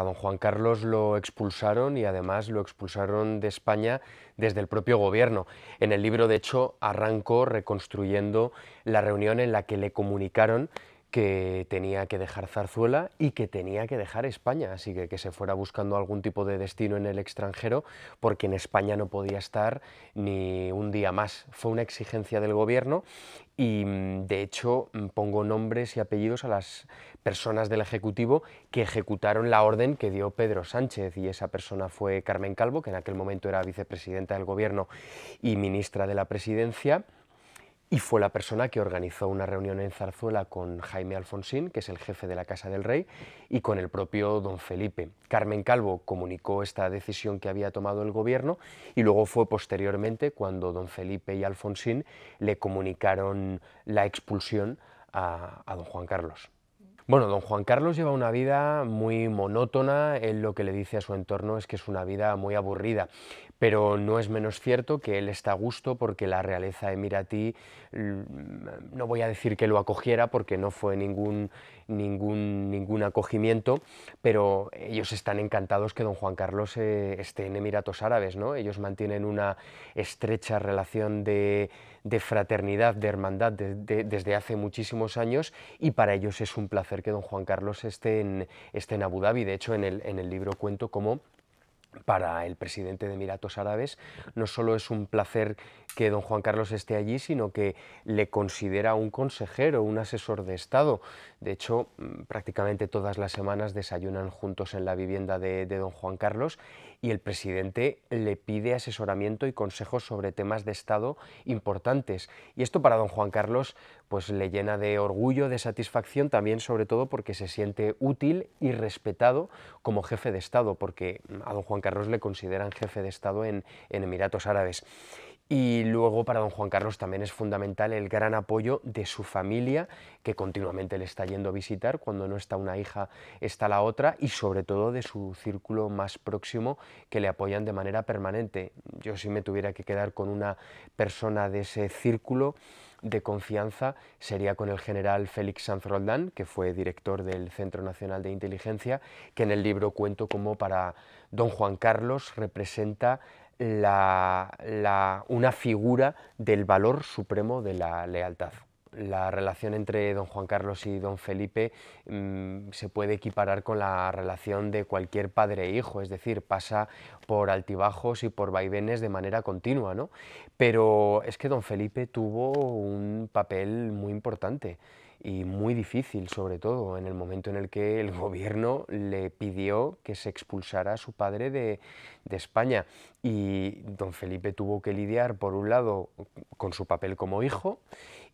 A don Juan Carlos lo expulsaron y además lo expulsaron de España desde el propio gobierno. En el libro, de hecho, arrancó reconstruyendo la reunión en la que le comunicaron que tenía que dejar Zarzuela y que tenía que dejar España, así que que se fuera buscando algún tipo de destino en el extranjero, porque en España no podía estar ni un día más. Fue una exigencia del gobierno y, mm, de hecho, mm, pongo nombres y apellidos a las personas del Ejecutivo que ejecutaron la orden que dio Pedro Sánchez y esa persona fue Carmen Calvo, que en aquel momento era vicepresidenta del gobierno y ministra de la Presidencia y fue la persona que organizó una reunión en Zarzuela con Jaime Alfonsín, que es el jefe de la Casa del Rey, y con el propio don Felipe. Carmen Calvo comunicó esta decisión que había tomado el gobierno y luego fue posteriormente cuando don Felipe y Alfonsín le comunicaron la expulsión a, don Juan Carlos. Bueno, don Juan Carlos lleva una vida muy monótona, él lo que le dice a su entorno es que es una vida muy aburrida, pero no es menos cierto que él está a gusto porque la realeza emiratí, mm, no voy a decir que lo acogiera porque no fue ningún, ningún, ningún acogimiento, pero ellos están encantados que don Juan Carlos eh, esté en Emiratos Árabes, ¿no? Ellos mantienen una estrecha relación de de fraternidad, de hermandad desde hace muchísimos años y para ellos es un placer que don Juan Carlos esté en, esté en Abu Dhabi. De hecho, en el, en el libro cuento cómo para el presidente de Emiratos Árabes no solo es un placer que don Juan Carlos esté allí, sino que le considera un consejero, un asesor de Estado. De hecho, mm, prácticamente todas las semanas desayunan juntos en la vivienda de don Juan Carlos y el presidente le pide asesoramiento y consejos sobre temas de Estado importantes. Y esto para don Juan Carlos pues le llena de orgullo, de satisfacción, también sobre todo porque se siente útil y respetado como jefe de Estado, porque a don Juan Carlos le consideran jefe de Estado en, en Emiratos Árabes. Y luego para don Juan Carlos también es fundamental el gran apoyo de su familia, que continuamente le está yendo a visitar, cuando no está una hija está la otra, y sobre todo de su círculo más próximo, que le apoyan de manera permanente. Yo si me tuviera que quedar con una persona de ese círculo, de confianza sería con el general Félix Sanz Roldán, que fue director del Centro Nacional de Inteligencia, que en el libro cuento cómo para don Juan Carlos representa una figura del valor supremo de la lealtad. La relación entre don Juan Carlos y don Felipe mm, se puede equiparar con la relación de cualquier padre e hijo, es decir, pasa por altibajos y por vaivenes de manera continua, ¿no? Pero es que don Felipe tuvo un papel muy importante y muy difícil, sobre todo en el momento en el que el gobierno le pidió que se expulsara a su padre de, España. Y don Felipe tuvo que lidiar, por un lado, con su papel como hijo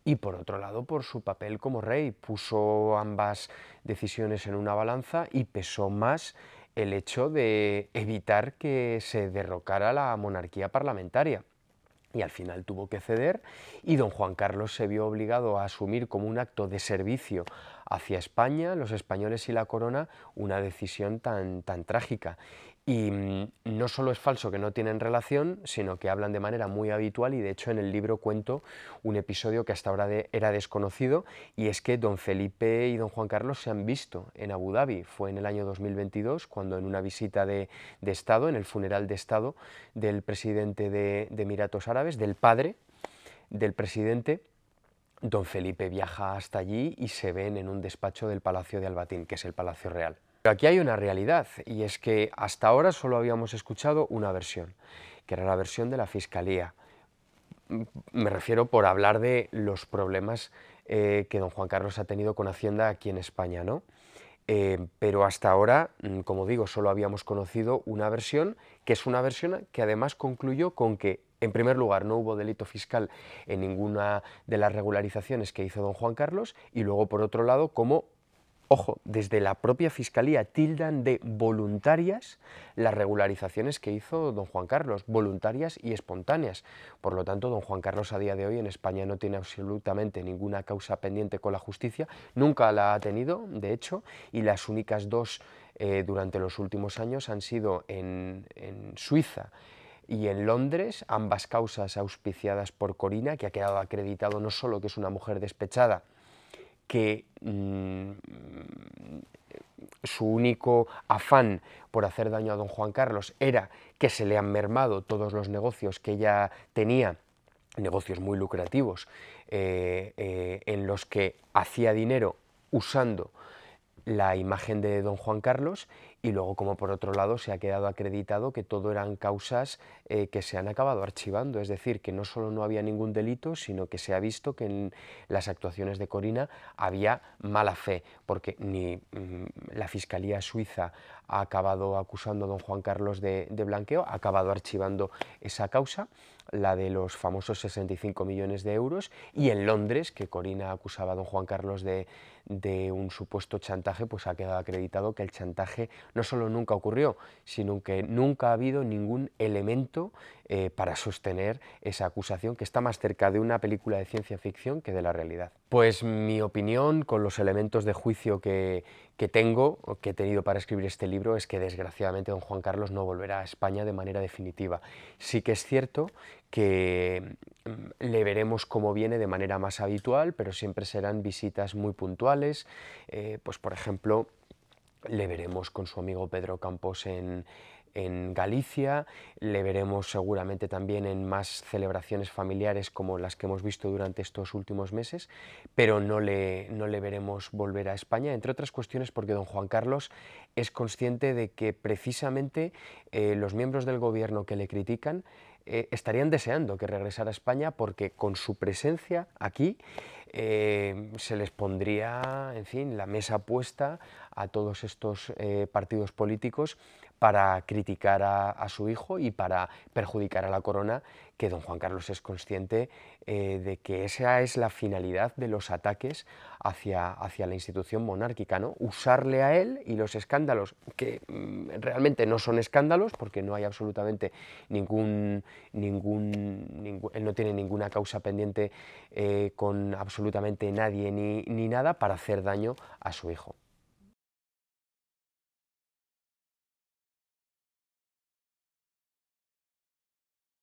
y, por otro lado, por su papel como rey. Puso ambas decisiones en una balanza y pesó más el hecho de evitar que se derrocara la monarquía parlamentaria y al final tuvo que ceder y don Juan Carlos se vio obligado a asumir como un acto de servicio hacia España, los españoles y la corona, una decisión tan, tan trágica. Y mm, no solo es falso que no tienen relación, sino que hablan de manera muy habitual y de hecho en el libro cuento un episodio que hasta ahora era desconocido y es que don Felipe y don Juan Carlos se han visto en Abu Dhabi. Fue en el año 2022 cuando en una visita de, Estado, en el funeral de Estado del presidente de Emiratos Árabes, del padre del presidente, Don Felipe viaja hasta allí y se ven en un despacho del Palacio de Albatín, que es el Palacio Real. Pero aquí hay una realidad, y es que hasta ahora solo habíamos escuchado una versión, que era la versión de la Fiscalía. Mm, me refiero por hablar de los problemas eh, que don Juan Carlos ha tenido con Hacienda aquí en España, ¿no? Eh, pero hasta ahora, mm, como digo, solo habíamos conocido una versión, que es una versión que además concluyó con que en primer lugar, no hubo delito fiscal en ninguna de las regularizaciones que hizo don Juan Carlos y luego, por otro lado, como ojo, desde la propia Fiscalía tildan de voluntarias las regularizaciones que hizo don Juan Carlos, voluntarias y espontáneas. Por lo tanto, don Juan Carlos a día de hoy en España no tiene absolutamente ninguna causa pendiente con la justicia, nunca la ha tenido, de hecho, y las únicas dos eh, durante los últimos años han sido en Suiza y en Londres, ambas causas auspiciadas por Corina, que ha quedado acreditado no solo que es una mujer despechada, que mm, su único afán por hacer daño a don Juan Carlos era que se le han mermado todos los negocios que ella tenía, negocios muy lucrativos, eh, eh, en los que hacía dinero usando la imagen de don Juan Carlos y luego como por otro lado se ha quedado acreditado que todo eran causas eh, que se han acabado archivando, es decir, que no solo no había ningún delito, sino que se ha visto que en las actuaciones de Corina había mala fe, porque ni mm, la Fiscalía Suiza ha acabado acusando a don Juan Carlos de blanqueo, ha acabado archivando esa causa la de los famosos 65 millones de euros, y en Londres, que Corina acusaba a don Juan Carlos de, de un supuesto chantaje, pues ha quedado acreditado que el chantaje no solo nunca ocurrió, sino que nunca ha habido ningún elemento eh, para sostener esa acusación, que está más cerca de una película de ciencia ficción que de la realidad. Pues mi opinión, con los elementos de juicio que, tengo, que he tenido para escribir este libro, es que desgraciadamente don Juan Carlos no volverá a España de manera definitiva. Sí que es cierto que mm, le veremos cómo viene de manera más habitual, pero siempre serán visitas muy puntuales, eh, pues por ejemplo, le veremos con su amigo Pedro Campos en, en Galicia, le veremos seguramente también en más celebraciones familiares como las que hemos visto durante estos últimos meses, pero no le, veremos volver a España, entre otras cuestiones porque don Juan Carlos es consciente de que precisamente eh, los miembros del gobierno que le critican eh, estarían deseando que regresara a España porque con su presencia aquí eh, se les pondría, en fin, la mesa puesta a todos estos partidos políticos para criticar a, su hijo y para perjudicar a la corona, que don Juan Carlos es consciente eh, de que esa es la finalidad de los ataques hacia, hacia la institución monárquica, ¿no? usarle a él y los escándalos, que mm, realmente no son escándalos, porque no hay absolutamente ningún, ningún, él no tiene ninguna causa pendiente eh, con absolutamente nadie ni nada para hacer daño a su hijo.